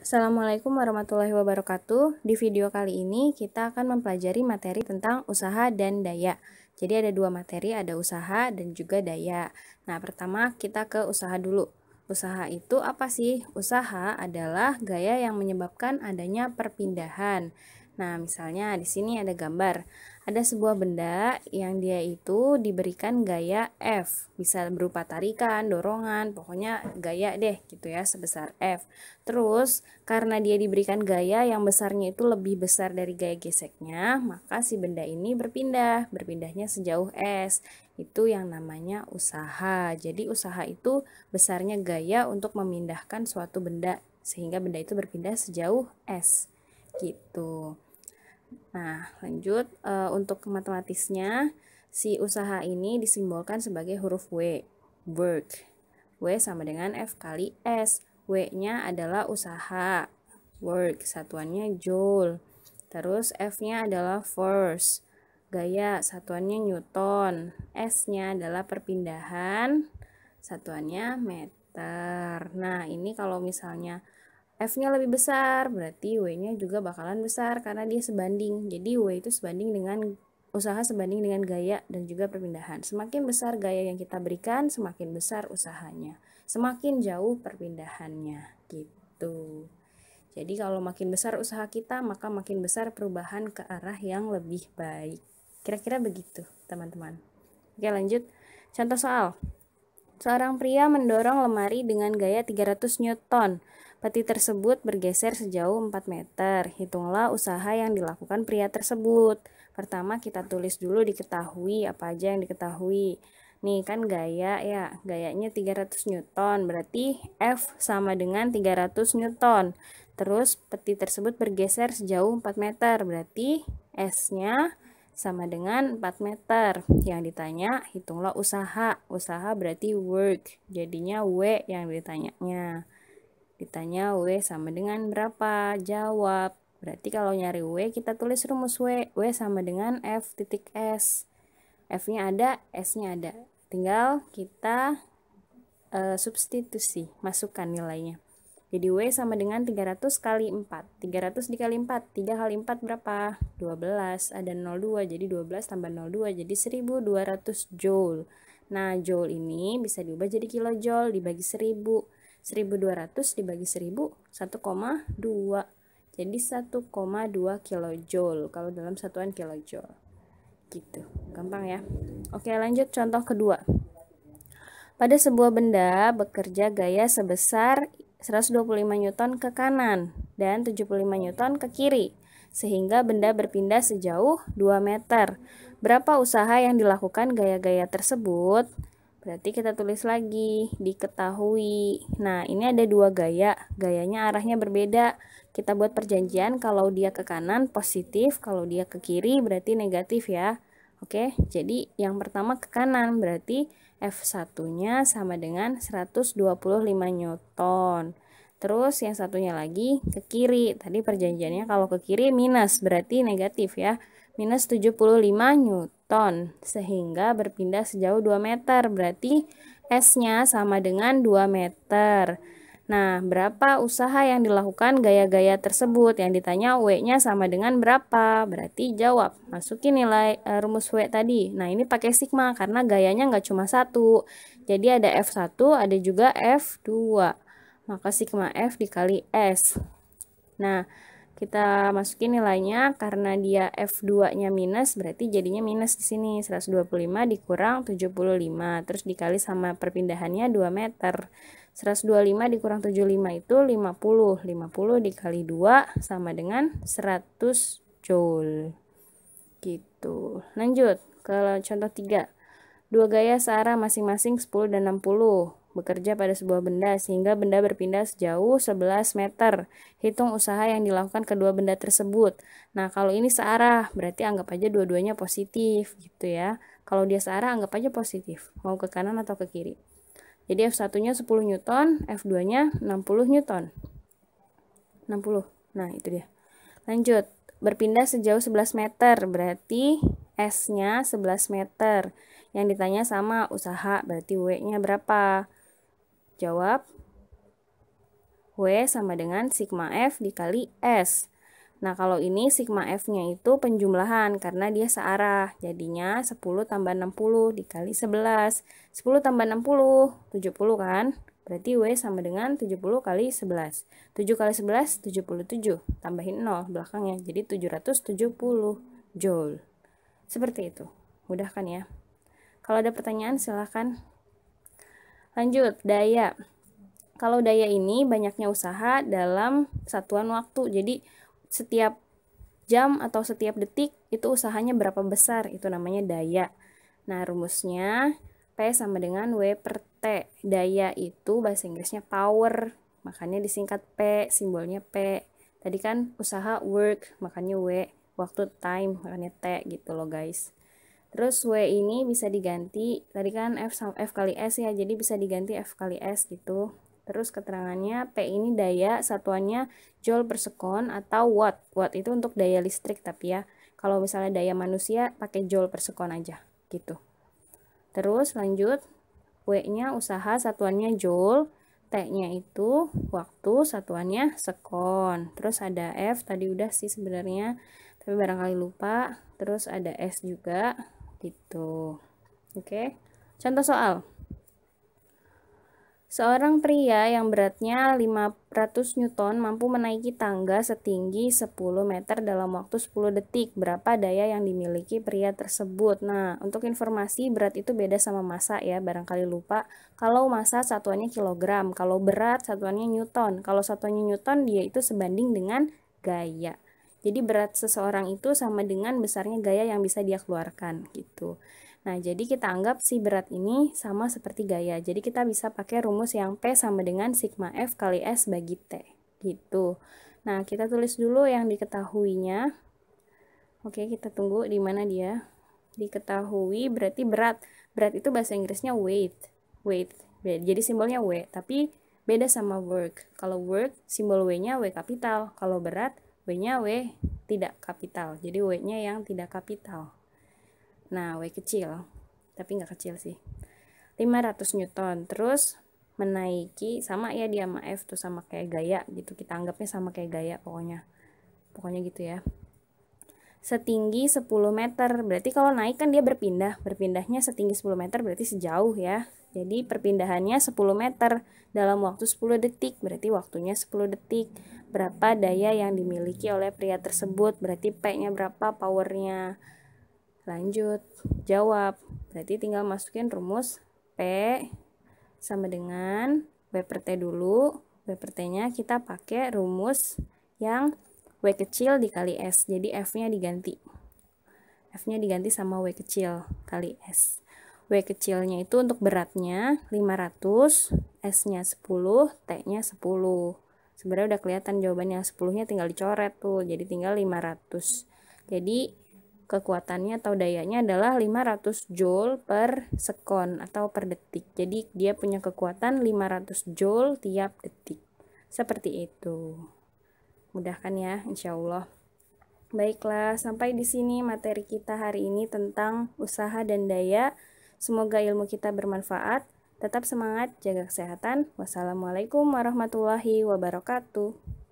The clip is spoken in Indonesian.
Assalamualaikum warahmatullahi wabarakatuh. Di video kali ini kita akan mempelajari materi tentang usaha dan daya. Jadi ada dua materi, ada usaha dan juga daya. Nah, pertama kita ke usaha dulu. Usaha itu apa sih? Usaha adalah gaya yang menyebabkan adanya perpindahan Nah, misalnya di sini ada gambar. Ada sebuah benda yang dia itu diberikan gaya F. Bisa berupa tarikan, dorongan, pokoknya gaya deh gitu ya sebesar F. Terus, karena dia diberikan gaya yang besarnya itu lebih besar dari gaya geseknya, maka si benda ini berpindah. Berpindahnya sejauh S. Itu yang namanya usaha. Jadi, usaha itu besarnya gaya untuk memindahkan suatu benda sehingga benda itu berpindah sejauh S gitu. Nah, lanjut e, untuk matematisnya, si usaha ini disimbolkan sebagai huruf W, work. W sama dengan F kali S. W-nya adalah usaha, work, satuannya joule. Terus F-nya adalah force, gaya, satuannya newton. S-nya adalah perpindahan, satuannya meter. Nah, ini kalau misalnya F-nya lebih besar, berarti W-nya juga bakalan besar karena dia sebanding. Jadi W itu sebanding dengan usaha sebanding dengan gaya dan juga perpindahan. Semakin besar gaya yang kita berikan, semakin besar usahanya. Semakin jauh perpindahannya gitu. Jadi kalau makin besar usaha kita, maka makin besar perubahan ke arah yang lebih baik. Kira-kira begitu, teman-teman. Oke, lanjut. Contoh soal. Seorang pria mendorong lemari dengan gaya 300 Newton Peti tersebut bergeser sejauh 4 meter. Hitunglah usaha yang dilakukan pria tersebut. Pertama kita tulis dulu diketahui apa aja yang diketahui. Nih kan gaya ya, gayanya 300 Newton, berarti F sama dengan 300 Newton. Terus peti tersebut bergeser sejauh 4 meter, berarti S-nya sama dengan 4 meter. Yang ditanya hitunglah usaha. Usaha berarti work. Jadinya W yang ditanyanya. Ditanya W sama dengan berapa? Jawab. Berarti kalau nyari W, kita tulis rumus W. W sama dengan F titik S. F-nya ada, S-nya ada. Tinggal kita uh, substitusi, masukkan nilainya. Jadi W sama dengan 300 kali 4. 300 dikali 4. 3 kali 4 berapa? 12. Ada 02, jadi 12 tambah 02, jadi 1200 joule. Nah, joule ini bisa diubah jadi kilojoule dibagi 1000. 1200 dibagi 1000 1,2 jadi 1,2 kilojoule kalau dalam satuan kilojoule gitu gampang ya oke lanjut contoh kedua pada sebuah benda bekerja gaya sebesar 125 newton ke kanan dan 75 newton ke kiri sehingga benda berpindah sejauh 2 meter. Berapa usaha yang dilakukan gaya-gaya tersebut? Berarti kita tulis lagi, diketahui. Nah, ini ada dua gaya. Gayanya arahnya berbeda. Kita buat perjanjian kalau dia ke kanan positif, kalau dia ke kiri berarti negatif ya. Oke, jadi yang pertama ke kanan berarti F1-nya sama dengan 125 Newton. Terus yang satunya lagi ke kiri. Tadi perjanjiannya kalau ke kiri minus berarti negatif ya minus 75 Newton sehingga berpindah sejauh 2 meter berarti S-nya sama dengan 2 meter Nah, berapa usaha yang dilakukan gaya-gaya tersebut? Yang ditanya W-nya sama dengan berapa? Berarti jawab, masukin nilai e, rumus W tadi. Nah, ini pakai sigma karena gayanya nggak cuma satu. Jadi ada F1, ada juga F2. Maka sigma F dikali S. Nah, kita masukin nilainya karena dia F2-nya minus berarti jadinya minus di sini 125 dikurang 75 terus dikali sama perpindahannya 2 meter 125 dikurang 75 itu 50 50 dikali 2 sama dengan 100 joule gitu lanjut kalau contoh 3 dua gaya searah masing-masing 10 dan 60 bekerja pada sebuah benda sehingga benda berpindah sejauh 11 meter. Hitung usaha yang dilakukan kedua benda tersebut. Nah, kalau ini searah, berarti anggap aja dua-duanya positif gitu ya. Kalau dia searah, anggap aja positif. Mau ke kanan atau ke kiri. Jadi F1-nya 10 Newton, F2-nya 60 Newton. 60. Nah, itu dia. Lanjut. Berpindah sejauh 11 meter, berarti S-nya 11 meter. Yang ditanya sama usaha, berarti W-nya berapa? Jawab W sama dengan sigma F dikali S. Nah, kalau ini sigma F-nya itu penjumlahan karena dia searah. Jadinya 10 tambah 60 dikali 11. 10 tambah 60, 70 kan? Berarti W sama dengan 70 kali 11. 7 kali 11, 77. Tambahin 0 belakangnya, jadi 770 Joule. Seperti itu. Mudah kan ya? Kalau ada pertanyaan silahkan Lanjut, daya. Kalau daya ini banyaknya usaha dalam satuan waktu. Jadi setiap jam atau setiap detik itu usahanya berapa besar, itu namanya daya. Nah, rumusnya P sama dengan W per T. Daya itu bahasa Inggrisnya power, makanya disingkat P, simbolnya P. Tadi kan usaha work, makanya W. Waktu time, makanya T gitu loh guys. Terus W ini bisa diganti, tadi kan F, F kali S ya, jadi bisa diganti F kali S gitu. Terus keterangannya P ini daya, satuannya joule per sekon atau watt. Watt itu untuk daya listrik tapi ya. Kalau misalnya daya manusia pakai joule per sekon aja gitu. Terus lanjut W-nya usaha satuannya joule, T-nya itu waktu satuannya sekon. Terus ada F tadi udah sih sebenarnya, tapi barangkali lupa. Terus ada S juga, gitu oke okay. contoh soal Seorang pria yang beratnya 500 Newton mampu menaiki tangga setinggi 10 meter dalam waktu 10 detik. Berapa daya yang dimiliki pria tersebut? Nah, untuk informasi berat itu beda sama massa ya, barangkali lupa. Kalau massa satuannya kilogram, kalau berat satuannya Newton. Kalau satuannya Newton dia itu sebanding dengan gaya. Jadi berat seseorang itu sama dengan besarnya gaya yang bisa dia keluarkan gitu. Nah, jadi kita anggap si berat ini sama seperti gaya. Jadi kita bisa pakai rumus yang P sama dengan sigma F kali S bagi T gitu. Nah, kita tulis dulu yang diketahuinya. Oke, kita tunggu di mana dia. Diketahui berarti berat. Berat itu bahasa Inggrisnya weight. Weight. Jadi simbolnya W, tapi beda sama work. Kalau work, simbol W-nya W kapital. Kalau berat, W-nya W tidak kapital. Jadi W-nya yang tidak kapital. Nah, W kecil. Tapi nggak kecil sih. 500 Newton. Terus menaiki sama ya dia sama F tuh sama kayak gaya gitu. Kita anggapnya sama kayak gaya pokoknya. Pokoknya gitu ya. Setinggi 10 meter. Berarti kalau naik kan dia berpindah. Berpindahnya setinggi 10 meter berarti sejauh ya. Jadi perpindahannya 10 meter dalam waktu 10 detik. Berarti waktunya 10 detik berapa daya yang dimiliki oleh pria tersebut. Berarti P-nya berapa, powernya. Lanjut, jawab. Berarti tinggal masukin rumus P sama dengan W per T dulu. W per T-nya kita pakai rumus yang W kecil dikali S. Jadi F-nya diganti. F-nya diganti sama W kecil kali S. W kecilnya itu untuk beratnya 500, S-nya 10, T-nya 10 sebenarnya udah kelihatan jawabannya 10-nya tinggal dicoret tuh jadi tinggal 500 jadi kekuatannya atau dayanya adalah 500 joule per sekon atau per detik. Jadi dia punya kekuatan 500 joule tiap detik. Seperti itu. Mudah kan ya, insya Allah. Baiklah, sampai di sini materi kita hari ini tentang usaha dan daya. Semoga ilmu kita bermanfaat. Tetap semangat, jaga kesehatan. Wassalamualaikum warahmatullahi wabarakatuh.